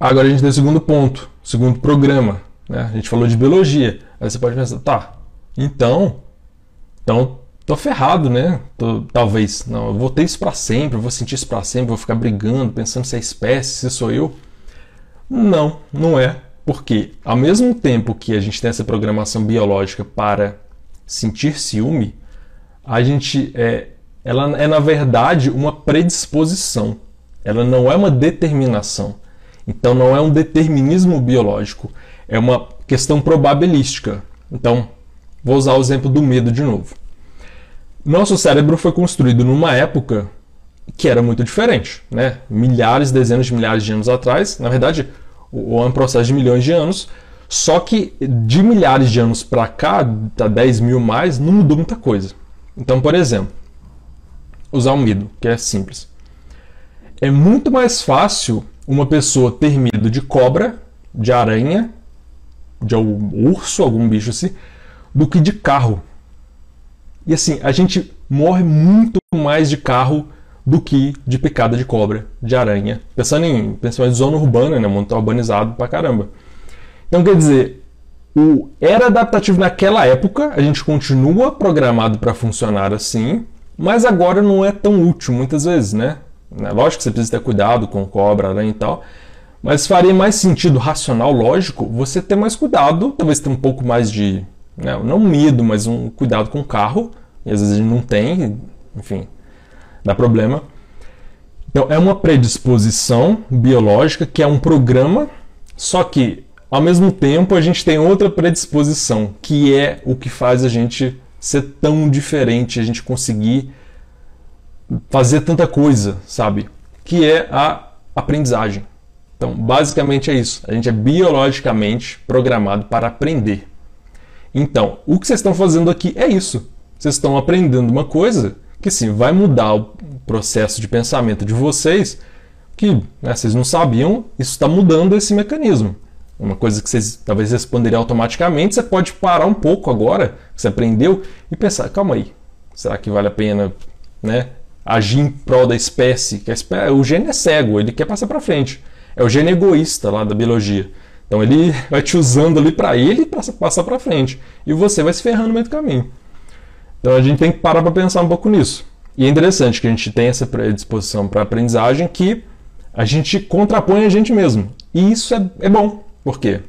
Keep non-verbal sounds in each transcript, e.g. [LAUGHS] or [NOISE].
Agora a gente tem o segundo ponto, o segundo programa. Né? A gente falou de biologia. Aí você pode pensar, tá, então, então tô ferrado, né? Tô, talvez, não, eu vou ter isso para sempre, eu vou sentir isso para sempre, vou ficar brigando, pensando se é espécie, se sou eu. Não, não é. Porque ao mesmo tempo que a gente tem essa programação biológica para sentir ciúme, a gente é, ela é na verdade uma predisposição. Ela não é uma determinação. Então não é um determinismo biológico, é uma questão probabilística. Então, vou usar o exemplo do medo de novo. Nosso cérebro foi construído numa época que era muito diferente, né? Milhares, dezenas de milhares de anos atrás, na verdade, o é um processo de milhões de anos, só que de milhares de anos para cá, tá 10 mil mais, não mudou muita coisa. Então, por exemplo, usar o medo, que é simples. É muito mais fácil uma pessoa ter medo de cobra, de aranha, de algum urso, algum bicho assim, do que de carro. E assim, a gente morre muito mais de carro do que de picada de cobra, de aranha. Pensando em, pensando em zona urbana, né? O mundo tá urbanizado pra caramba. Então, quer dizer, o era adaptativo naquela época, a gente continua programado para funcionar assim, mas agora não é tão útil muitas vezes, né? Né? Lógico que você precisa ter cuidado com cobra, aranha né, e tal, mas faria mais sentido racional, lógico, você ter mais cuidado, talvez ter um pouco mais de, né, não medo, mas um cuidado com o carro, e às vezes não tem, enfim, dá problema. Então, é uma predisposição biológica que é um programa, só que ao mesmo tempo a gente tem outra predisposição, que é o que faz a gente ser tão diferente, a gente conseguir fazer tanta coisa, sabe? Que é a aprendizagem. Então, basicamente é isso. A gente é biologicamente programado para aprender. Então, o que vocês estão fazendo aqui é isso. Vocês estão aprendendo uma coisa que sim vai mudar o processo de pensamento de vocês, que né, vocês não sabiam, isso está mudando esse mecanismo. Uma coisa que vocês talvez responderiam automaticamente, você pode parar um pouco agora, que você aprendeu, e pensar, calma aí, será que vale a pena né, agir em prol da espécie, que espécie, o gene é cego, ele quer passar para frente. É o gene egoísta lá da biologia. Então ele [LAUGHS] vai te usando ali para ele passar para frente. E você vai se ferrando no meio do caminho. Então a gente tem que parar para pensar um pouco nisso. E é interessante que a gente tem essa predisposição para aprendizagem que a gente contrapõe a gente mesmo. E isso é, é bom. Por quê?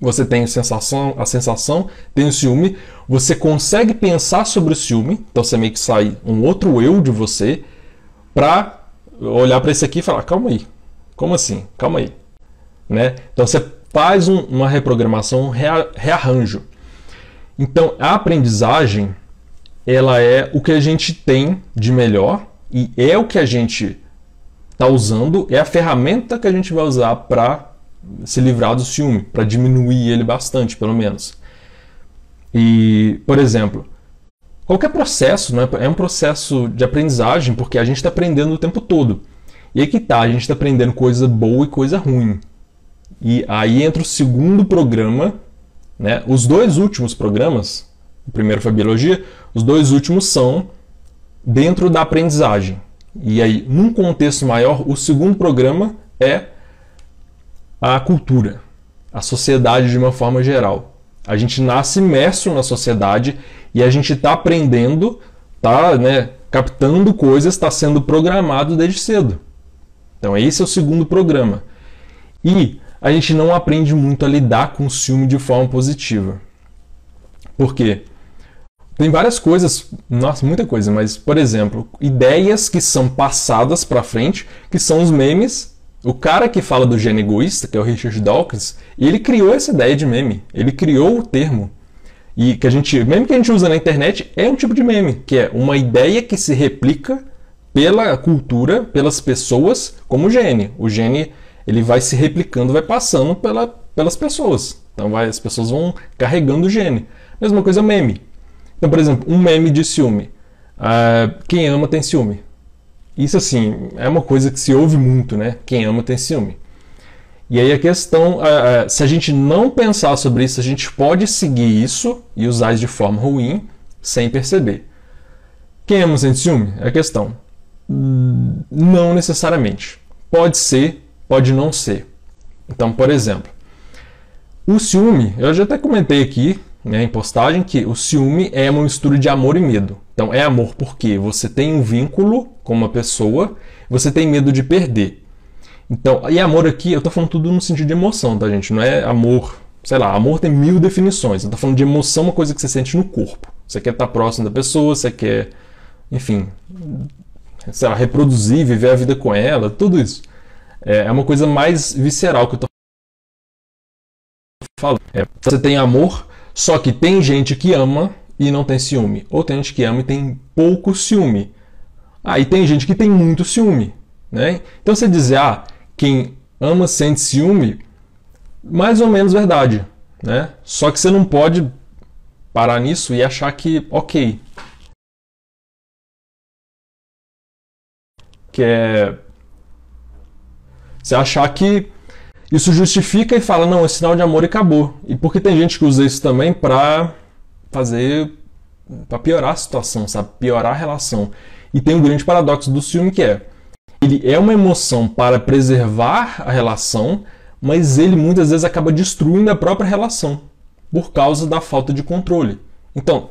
você tem a sensação, a sensação, tem o ciúme, você consegue pensar sobre o ciúme, então você meio que sai um outro eu de você para olhar para esse aqui e falar, calma aí, como assim? Calma aí. Né? Então você faz um, uma reprogramação, um rea, rearranjo. Então a aprendizagem ela é o que a gente tem de melhor e é o que a gente está usando, é a ferramenta que a gente vai usar para se livrar do ciúme, para diminuir ele bastante, pelo menos. E, por exemplo, qualquer processo né, é um processo de aprendizagem, porque a gente está aprendendo o tempo todo. E aí é que tá, a gente está aprendendo coisa boa e coisa ruim. E aí entra o segundo programa, né? Os dois últimos programas, o primeiro foi biologia, os dois últimos são dentro da aprendizagem. E aí, num contexto maior, o segundo programa é a cultura, a sociedade de uma forma geral. A gente nasce imerso na sociedade e a gente está aprendendo, tá, né, captando coisas, está sendo programado desde cedo. Então esse é o segundo programa. E a gente não aprende muito a lidar com o ciúme de forma positiva. Por quê? Tem várias coisas, nossa, muita coisa, mas, por exemplo, ideias que são passadas para frente, que são os memes, o cara que fala do gene egoísta, que é o Richard Dawkins, ele criou essa ideia de meme. Ele criou o termo. E que a gente, meme que a gente usa na internet é um tipo de meme, que é uma ideia que se replica pela cultura, pelas pessoas, como gene. O gene ele vai se replicando, vai passando pela, pelas pessoas. Então vai, as pessoas vão carregando o gene. Mesma coisa meme. Então, por exemplo, um meme de ciúme. Uh, quem ama tem ciúme. Isso, assim, é uma coisa que se ouve muito, né? Quem ama tem ciúme. E aí a questão, é, é, se a gente não pensar sobre isso, a gente pode seguir isso e usar isso de forma ruim sem perceber. Quem ama sem ciúme? É a questão. Não necessariamente. Pode ser, pode não ser. Então, por exemplo, o ciúme, eu já até comentei aqui né, em postagem que o ciúme é uma mistura de amor e medo. Então é amor porque você tem um vínculo com uma pessoa, você tem medo de perder. Então, e amor aqui, eu tô falando tudo no sentido de emoção, tá, gente? Não é amor, sei lá, amor tem mil definições. Eu tô falando de emoção, uma coisa que você sente no corpo. Você quer estar próximo da pessoa, você quer, enfim, sei lá, reproduzir, viver a vida com ela, tudo isso. É, é uma coisa mais visceral que eu tô falando. É, você tem amor só que tem gente que ama e não tem ciúme, ou tem gente que ama e tem pouco ciúme. Aí ah, tem gente que tem muito ciúme, né? Então você dizer, ah, quem ama sente ciúme, mais ou menos verdade, né? Só que você não pode parar nisso e achar que, ok. Que é. Você achar que isso justifica e fala, não, é sinal de amor e acabou. E porque tem gente que usa isso também pra fazer. para piorar a situação, sabe? Piorar a relação. E tem um grande paradoxo do ciúme que é. Ele é uma emoção para preservar a relação, mas ele muitas vezes acaba destruindo a própria relação por causa da falta de controle. Então,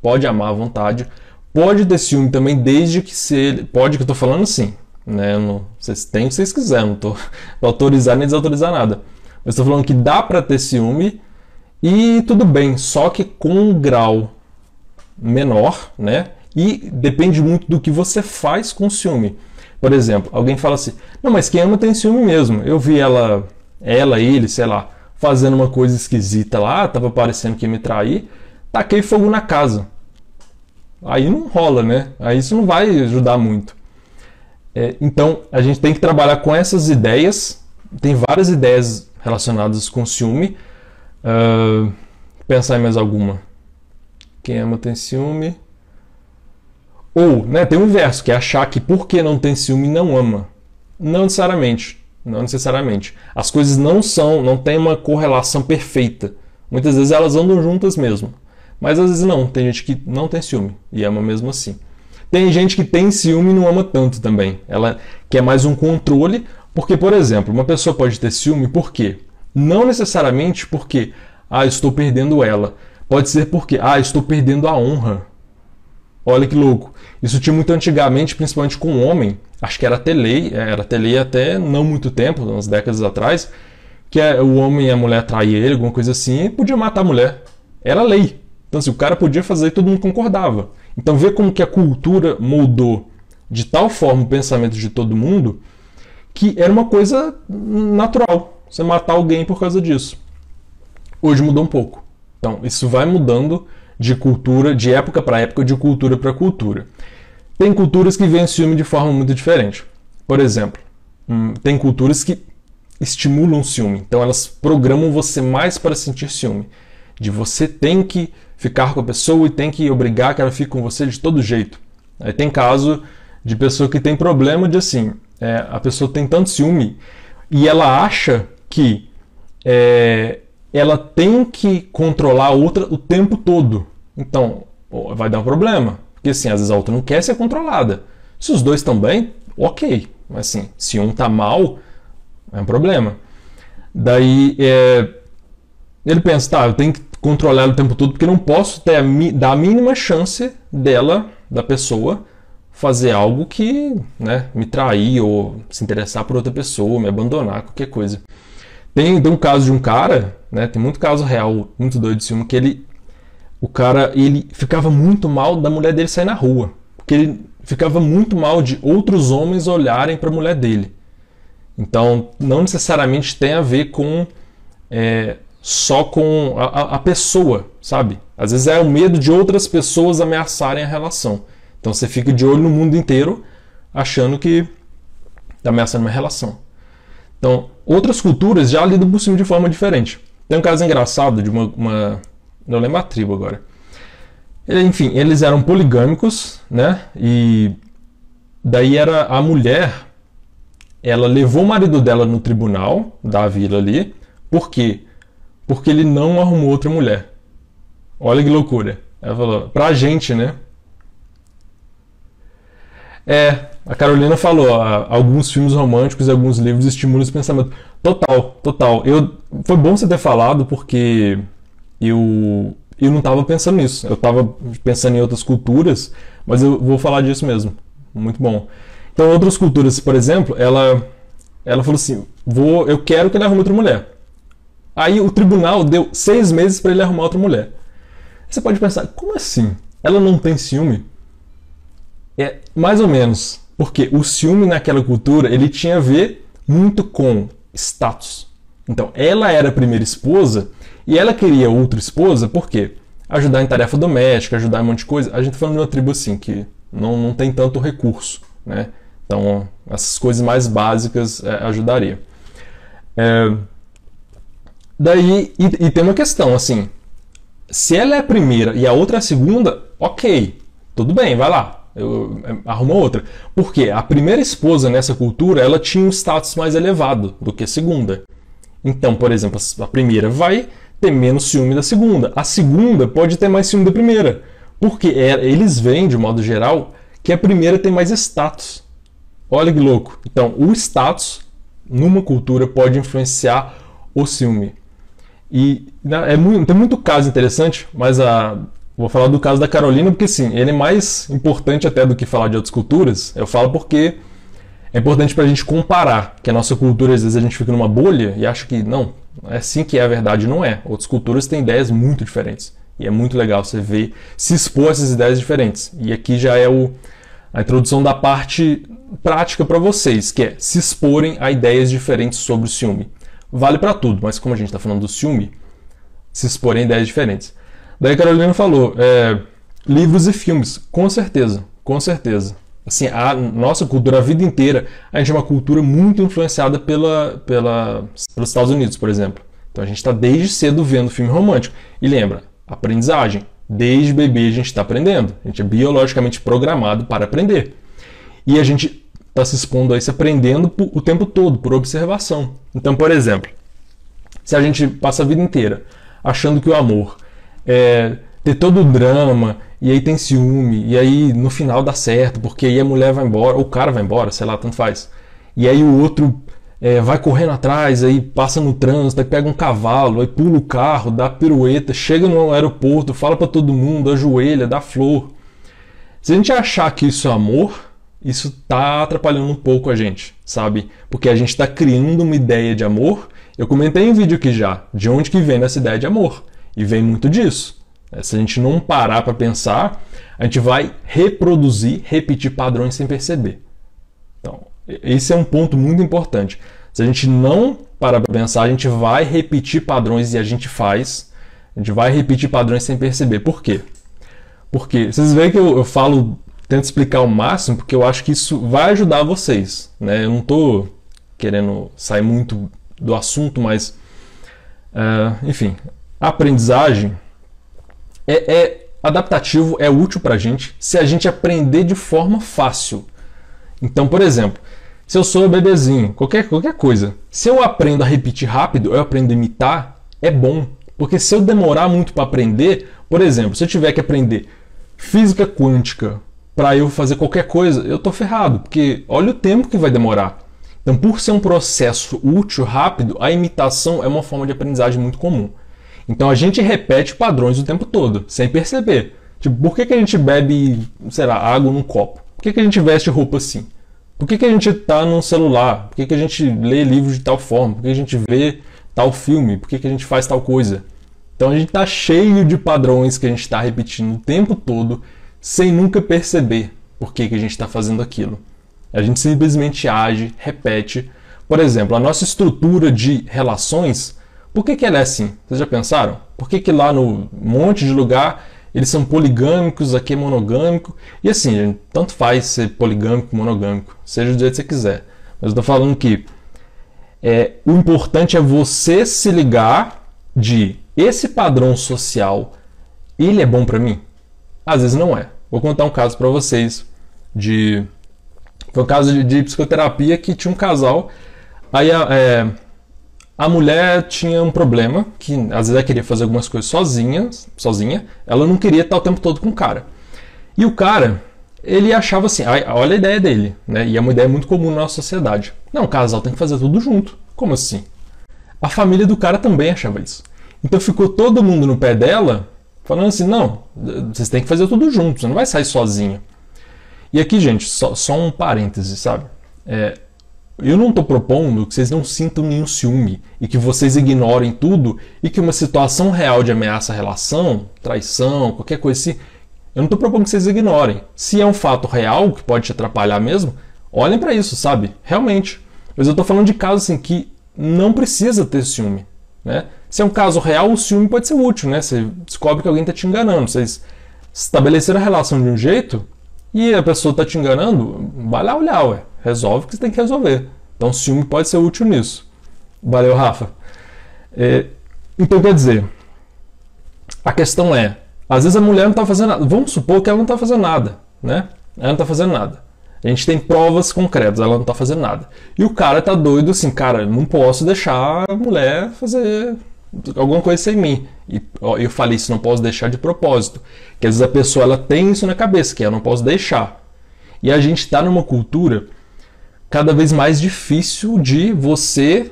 pode amar à vontade, pode ter ciúme também, desde que se ele. Pode que eu tô falando assim, né? Não, vocês têm o que vocês quiserem, não estou [LAUGHS] autorizando nem desautorizando nada. Mas estou falando que dá para ter ciúme e tudo bem, só que com um grau menor, né? E depende muito do que você faz com ciúme. Por exemplo, alguém fala assim: "Não, mas quem ama tem ciúme mesmo". Eu vi ela, ela, ele, sei lá, fazendo uma coisa esquisita lá, tava parecendo que ia me trair, taquei fogo na casa. Aí não rola, né? Aí isso não vai ajudar muito. É, então, a gente tem que trabalhar com essas ideias. Tem várias ideias relacionadas com ciúme. Uh, pensar em mais alguma. Quem ama tem ciúme. Ou, né, tem um verso que é achar que porque não tem ciúme não ama. Não necessariamente. Não necessariamente. As coisas não são, não tem uma correlação perfeita. Muitas vezes elas andam juntas mesmo. Mas às vezes não. Tem gente que não tem ciúme e ama mesmo assim. Tem gente que tem ciúme e não ama tanto também. Ela quer mais um controle, porque, por exemplo, uma pessoa pode ter ciúme por quê? Não necessariamente porque, ah, estou perdendo ela. Pode ser porque, ah, estou perdendo a honra. Olha que louco. Isso tinha muito antigamente, principalmente com o homem. Acho que era até lei, era até lei até não muito tempo, umas décadas atrás, que é o homem e a mulher traíam ele, alguma coisa assim, e podia matar a mulher. Era lei. Então, assim, o cara podia fazer e todo mundo concordava. Então, ver como que a cultura moldou de tal forma o pensamento de todo mundo que era uma coisa natural você matar alguém por causa disso. Hoje mudou um pouco. Então, isso vai mudando de cultura, de época para época, de cultura para cultura. Tem culturas que veem ciúme filme de forma muito diferente. Por exemplo, hum, tem culturas que estimulam o ciúme. Então, elas programam você mais para sentir ciúme. De você tem que ficar com a pessoa e tem que obrigar que ela fique com você de todo jeito. Aí tem caso de pessoa que tem problema de assim, é, a pessoa tem tanto ciúme e ela acha que é, ela tem que controlar a outra o tempo todo. Então, vai dar um problema. Porque assim, às vezes a outra não quer ser controlada. Se os dois estão bem, ok. Mas assim, se um tá mal, é um problema. Daí é, ele pensa, tá, eu tenho que controlar ela o tempo todo, porque não posso ter a, dar a mínima chance dela, da pessoa, fazer algo que né, me trair ou se interessar por outra pessoa, me abandonar, qualquer coisa. Tem, tem um caso de um cara, né, tem muito caso real, muito doido de filme, que ele, o cara, ele ficava muito mal da mulher dele sair na rua, porque ele ficava muito mal de outros homens olharem para a mulher dele. Então, não necessariamente tem a ver com é, só com a, a, pessoa, sabe? Às vezes é o medo de outras pessoas ameaçarem a relação. Então você fica de olho no mundo inteiro, achando que está ameaçando uma relação. Então, outras culturas já lidam por cima de forma diferente. Tem um caso engraçado de uma. uma não lembro a tribo agora. Enfim, eles eram poligâmicos, né? E daí era a mulher. Ela levou o marido dela no tribunal da vila ali, porque quê? porque ele não arrumou outra mulher. Olha que loucura. Ela falou, pra gente, né? É, a Carolina falou, alguns filmes românticos e alguns livros estimulam esse pensamento. Total, total. Eu, foi bom você ter falado, porque eu, eu não tava pensando nisso. Eu tava pensando em outras culturas, mas eu vou falar disso mesmo. Muito bom. Então, outras culturas, por exemplo, ela, ela falou assim, vou, eu quero que ele arrume outra mulher. Aí o tribunal deu seis meses para ele arrumar outra mulher. Você pode pensar, como assim? Ela não tem ciúme? É mais ou menos, porque o ciúme naquela cultura ele tinha a ver muito com status. Então, ela era a primeira esposa e ela queria outra esposa porque ajudar em tarefa doméstica, ajudar em um monte de coisa. A gente tá falando de uma tribo assim que não, não tem tanto recurso, né? Então, essas coisas mais básicas é, ajudaria. É, Daí, e, e tem uma questão, assim, se ela é a primeira e a outra é a segunda, ok, tudo bem, vai lá, eu, é, arruma outra. Porque a primeira esposa nessa cultura ela tinha um status mais elevado do que a segunda. Então, por exemplo, a primeira vai ter menos ciúme da segunda. A segunda pode ter mais ciúme da primeira. Porque é, eles veem, de modo geral, que a primeira tem mais status. Olha que louco. Então, o status numa cultura pode influenciar o ciúme. E né, é muito, tem muito caso interessante, mas a, vou falar do caso da Carolina porque, sim, ele é mais importante até do que falar de outras culturas. Eu falo porque é importante para a gente comparar, que a nossa cultura, às vezes, a gente fica numa bolha e acha que, não, é assim que é a verdade, não é. Outras culturas têm ideias muito diferentes. E é muito legal você ver, se expor a essas ideias diferentes. E aqui já é o, a introdução da parte prática para vocês, que é se exporem a ideias diferentes sobre o ciúme. Vale para tudo, mas como a gente está falando do ciúme, se exporem ideias diferentes. Daí a Carolina falou: é, livros e filmes, com certeza, com certeza. Assim, a nossa cultura, a vida inteira, a gente é uma cultura muito influenciada pela, pela, pelos Estados Unidos, por exemplo. Então a gente está desde cedo vendo filme romântico. E lembra, aprendizagem. Desde bebê a gente está aprendendo. A gente é biologicamente programado para aprender. E a gente está se expondo aí, se aprendendo o tempo todo, por observação. Então, por exemplo, se a gente passa a vida inteira achando que o amor é ter todo o drama, e aí tem ciúme, e aí no final dá certo, porque aí a mulher vai embora, ou o cara vai embora, sei lá, tanto faz. E aí o outro é, vai correndo atrás, aí passa no trânsito, aí pega um cavalo, aí pula o carro, dá pirueta, chega no aeroporto, fala para todo mundo, ajoelha, dá flor. Se a gente achar que isso é amor, isso tá atrapalhando um pouco a gente, sabe? Porque a gente está criando uma ideia de amor. Eu comentei em um vídeo aqui já de onde que vem essa ideia de amor. E vem muito disso. É, se a gente não parar para pensar, a gente vai reproduzir, repetir padrões sem perceber. Então, esse é um ponto muito importante. Se a gente não parar para pensar, a gente vai repetir padrões e a gente faz. A gente vai repetir padrões sem perceber. Por quê? Porque vocês veem que eu, eu falo tento explicar o máximo, porque eu acho que isso vai ajudar vocês. Né? Eu não estou querendo sair muito do assunto, mas. Uh, enfim, a aprendizagem é, é adaptativo, é útil para a gente se a gente aprender de forma fácil. Então, por exemplo, se eu sou bebezinho, qualquer, qualquer coisa, se eu aprendo a repetir rápido, eu aprendo a imitar, é bom. Porque se eu demorar muito para aprender, por exemplo, se eu tiver que aprender física quântica para eu fazer qualquer coisa, eu estou ferrado, porque olha o tempo que vai demorar. Então, por ser um processo útil, rápido, a imitação é uma forma de aprendizagem muito comum. Então, a gente repete padrões o tempo todo, sem perceber. Tipo, por que, que a gente bebe, sei lá, água num copo? Por que, que a gente veste roupa assim? Por que, que a gente tá num celular? Por que, que a gente lê livros de tal forma? Por que a gente vê tal filme? Por que, que a gente faz tal coisa? Então, a gente está cheio de padrões que a gente está repetindo o tempo todo sem nunca perceber por que, que a gente está fazendo aquilo. A gente simplesmente age, repete. Por exemplo, a nossa estrutura de relações, por que, que ela é assim? Vocês já pensaram? Por que, que lá no monte de lugar eles são poligâmicos, aqui é monogâmico? E assim, gente, tanto faz ser poligâmico, monogâmico, seja do jeito que você quiser. Mas eu estou falando que é, o importante é você se ligar de esse padrão social, ele é bom para mim? às vezes não é. Vou contar um caso para vocês de foi um caso de, de, psicoterapia que tinha um casal, aí a, é, a mulher tinha um problema que às vezes ela queria fazer algumas coisas sozinha, sozinha, ela não queria estar o tempo todo com o cara. E o cara, ele achava assim, olha a ideia dele, né? E é uma ideia muito comum na nossa sociedade. Não, o casal tem que fazer tudo junto. Como assim? A família do cara também achava isso. Então ficou todo mundo no pé dela Falando assim, não, vocês têm que fazer tudo junto, você não vai sair sozinho. E aqui, gente, só, só um parêntese, sabe? É, eu não estou propondo que vocês não sintam nenhum ciúme e que vocês ignorem tudo e que uma situação real de ameaça à relação, traição, qualquer coisa assim, eu não estou propondo que vocês ignorem. Se é um fato real que pode te atrapalhar mesmo, olhem para isso, sabe? Realmente. Mas eu estou falando de casos assim que não precisa ter ciúme, né? Se é um caso real, o ciúme pode ser útil, né? Você descobre que alguém está te enganando. Vocês estabeleceram a relação de um jeito e a pessoa está te enganando, vai lá olhar, ué. Resolve o que você tem que resolver. Então, o ciúme pode ser útil nisso. Valeu, Rafa. É, então, quer dizer, a questão é, às vezes a mulher não está fazendo nada. Vamos supor que ela não está fazendo nada, né? Ela não está fazendo nada. A gente tem provas concretas, ela não está fazendo nada. E o cara tá doido assim, cara, não posso deixar a mulher fazer alguma coisa sem mim. E eu falei, isso não posso deixar de propósito. Que às vezes a pessoa ela tem isso na cabeça, que eu não posso deixar. E a gente está numa cultura cada vez mais difícil de você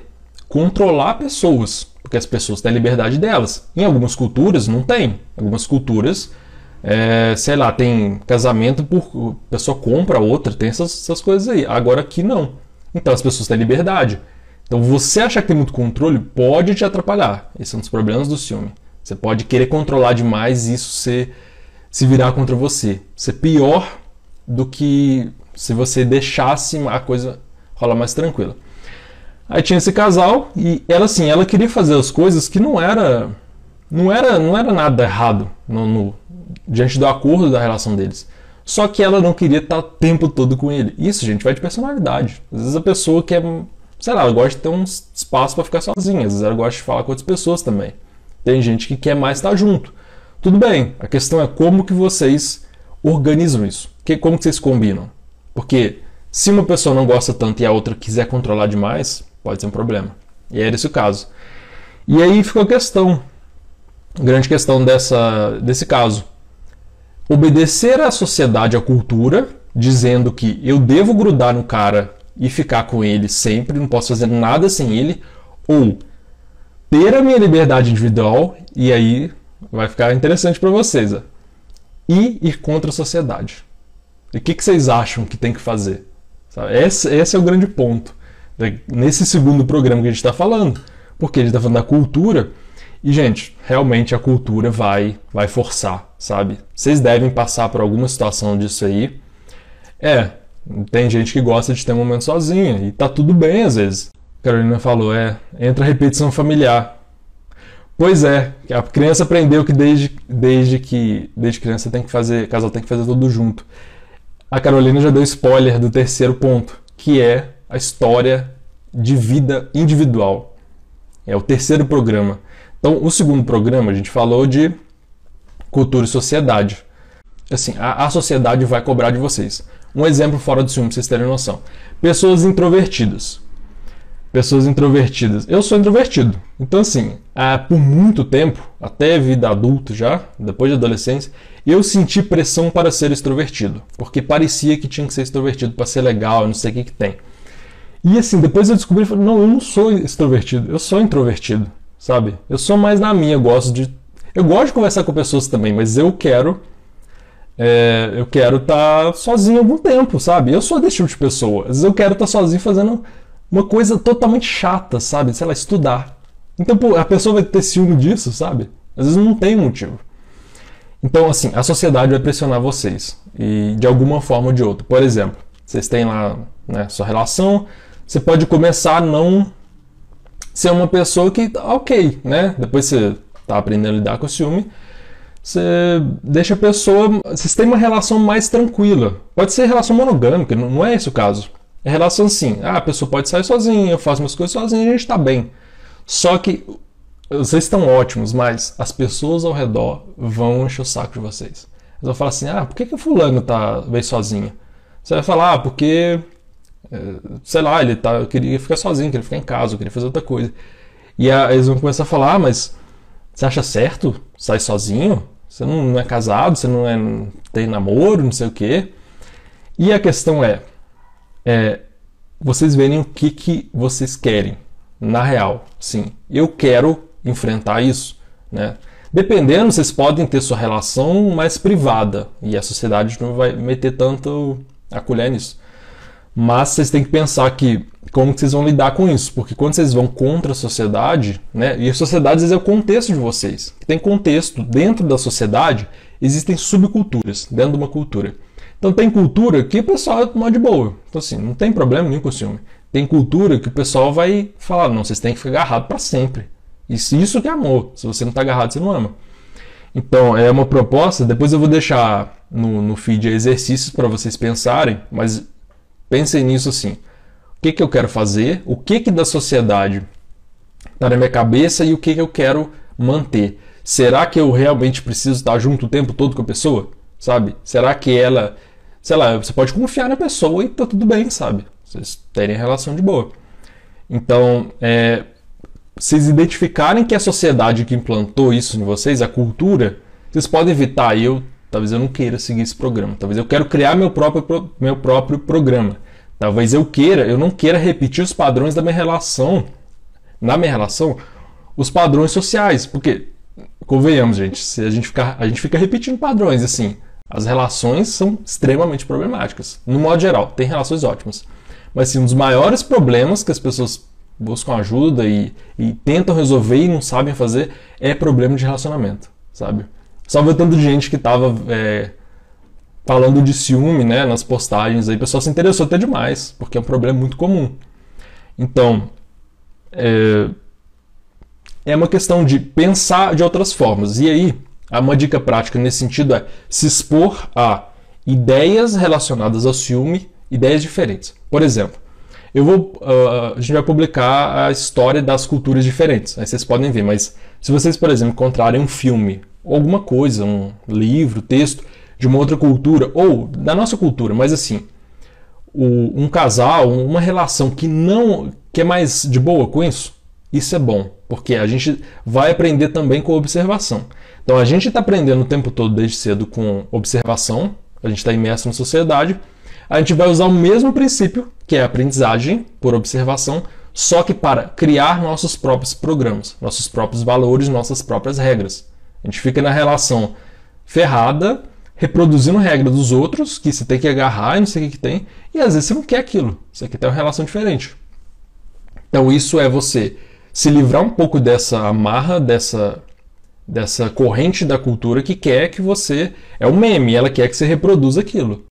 controlar pessoas, porque as pessoas têm a liberdade delas. Em algumas culturas não tem. Algumas culturas, é, sei lá, tem casamento por a pessoa compra outra, tem essas, essas coisas aí. Agora aqui não. Então as pessoas têm liberdade. Então você achar que tem muito controle pode te atrapalhar. Esse é um dos problemas do ciúme. Você pode querer controlar demais e isso se virar contra você. Ser pior do que se você deixasse a coisa rolar mais tranquila. Aí tinha esse casal e ela assim, ela queria fazer as coisas que não era não era não era nada errado no, no diante do acordo da relação deles. Só que ela não queria estar o tempo todo com ele. Isso, gente, vai de personalidade. Às vezes a pessoa quer sei lá, ela gosta de ter um espaço para ficar sozinha, às vezes ela gosta de falar com outras pessoas também. Tem gente que quer mais estar tá junto. Tudo bem, a questão é como que vocês organizam isso, que, como que vocês combinam. Porque se uma pessoa não gosta tanto e a outra quiser controlar demais, pode ser um problema. E era é esse o caso. E aí ficou a questão, a grande questão dessa, desse caso. Obedecer à sociedade, à cultura, dizendo que eu devo grudar no cara e ficar com ele sempre, não posso fazer nada sem ele, ou ter a minha liberdade individual e aí vai ficar interessante para vocês, ó, e ir contra a sociedade. E o que, que, vocês acham que tem que fazer? Sabe? Esse, esse é o grande ponto né, nesse segundo programa que a gente está falando, porque a gente está falando da cultura e gente, realmente a cultura vai vai forçar, sabe? Vocês devem passar por alguma situação disso aí. É, tem gente que gosta de ter um momento sozinha e tá tudo bem às vezes. Carolina falou, é, entra a repetição familiar. Pois é, a criança aprendeu que desde, desde que desde criança tem que fazer, casal tem que fazer tudo junto. A Carolina já deu spoiler do terceiro ponto, que é a história de vida individual. É o terceiro programa. Então, o segundo programa a gente falou de cultura e sociedade. Assim, a, a sociedade vai cobrar de vocês. Um exemplo fora do ciúme, pra vocês terem noção. Pessoas introvertidas. Pessoas introvertidas. Eu sou introvertido. Então, assim, há, por muito tempo, até vida adulta já, depois da adolescência, eu senti pressão para ser extrovertido. Porque parecia que tinha que ser extrovertido para ser legal, não sei o que, que tem. E assim, depois eu descobri, falei, não, eu não sou extrovertido, eu sou introvertido, sabe? Eu sou mais na minha, eu gosto de. Eu gosto de conversar com pessoas também, mas eu quero é, eu quero estar tá sozinho algum tempo, sabe? Eu sou desse tipo de pessoa. Às vezes eu quero estar tá sozinho fazendo uma coisa totalmente chata, sabe? Sei lá, estudar. Então pô, a pessoa vai ter ciúme disso, sabe? Às vezes não tem motivo. Então, assim, a sociedade vai pressionar vocês. E de alguma forma ou de outra. Por exemplo, vocês têm lá né, sua relação, você pode começar a não ser uma pessoa que, tá ok, né? Depois você tá aprendendo a lidar com o ciúme você deixa a pessoa. Vocês têm uma relação mais tranquila. Pode ser relação monogâmica, não é esse o caso. É relação assim: ah, a pessoa pode sair sozinha, eu faço minhas coisas sozinha, a gente tá bem. Só que vocês estão ótimos, mas as pessoas ao redor vão encher o saco de vocês. Eles vão falar assim: ah, por que, que o fulano tá bem sozinha? Você vai falar: ah, porque. Eh, sei lá, ele tá, queria ficar sozinho, queria ficar em casa, queria fazer outra coisa. E aí, eles vão começar a falar: ah, mas você acha certo sair sozinho? Você não, não é casado, você não, é, tem namoro, não sei o quê. E a questão é, é vocês verem o que, que vocês querem, na real. Sim, eu quero enfrentar isso, né? Dependendo, vocês podem ter sua relação mais privada e a sociedade não vai meter tanto a colher nisso. Mas vocês têm que pensar que como que vocês vão lidar com isso, porque quando vocês vão contra a sociedade, né? E a sociedade às vezes é o contexto de vocês. Tem contexto dentro da sociedade, existem subculturas dentro de uma cultura. Então tem cultura que o pessoal é de boa. Então assim, não tem problema nenhum com o ciúme. Tem cultura que o pessoal vai falar, não, vocês têm que ficar agarrado para sempre. Isso, isso que é amor. Se você não tá agarrado, você não ama. Então, é uma proposta. Depois eu vou deixar no, no feed exercícios para vocês pensarem, mas Pensem nisso assim. O que, que eu quero fazer? O que, que da sociedade está na minha cabeça e o que, que eu quero manter? Será que eu realmente preciso estar junto o tempo todo com a pessoa? Sabe? Será que ela. Sei lá, você pode confiar na pessoa e tá tudo bem, sabe? Vocês terem relação de boa. Então, é, vocês identificarem que a sociedade que implantou isso em vocês, a cultura, vocês podem evitar. Eu Talvez eu não queira seguir esse programa. Talvez eu quero criar meu próprio, meu próprio programa. Talvez eu queira, eu não queira repetir os padrões da minha relação, na minha relação, os padrões sociais, porque convenhamos, gente, se a gente ficar, a gente fica repetindo padrões assim, as relações são extremamente problemáticas. No modo geral, tem relações ótimas, mas assim, um dos maiores problemas que as pessoas buscam ajuda e, e tentam resolver e não sabem fazer é problema de relacionamento, sabe? Só ver o tanto de gente que tava é, falando de ciúme, né, nas postagens aí. O pessoal se interessou até demais, porque é um problema muito comum. Então, é, é uma questão de pensar de outras formas. E aí, uma dica prática nesse sentido é se expor a ideias relacionadas ao ciúme, ideias diferentes. Por exemplo, eu vou, uh, a gente vai publicar a história das culturas diferentes. Aí vocês podem ver, mas se vocês, por exemplo, encontrarem um filme alguma coisa, um livro, texto de uma outra cultura ou da nossa cultura, mas assim, o, um casal, uma relação que não que é mais de boa com isso, isso é bom, porque a gente vai aprender também com observação. Então a gente está aprendendo o tempo todo desde cedo com observação, a gente está imerso na sociedade, a gente vai usar o mesmo princípio, que é a aprendizagem por observação, só que para criar nossos próprios programas, nossos próprios valores, nossas próprias regras. A gente fica na relação ferrada, reproduzindo regra dos outros, que você tem que agarrar e não sei o que, que tem, e às vezes você não quer aquilo, você quer ter uma relação diferente. Então isso é você se livrar um pouco dessa amarra, dessa, dessa corrente da cultura que quer que você. É um meme, ela quer que você reproduza aquilo.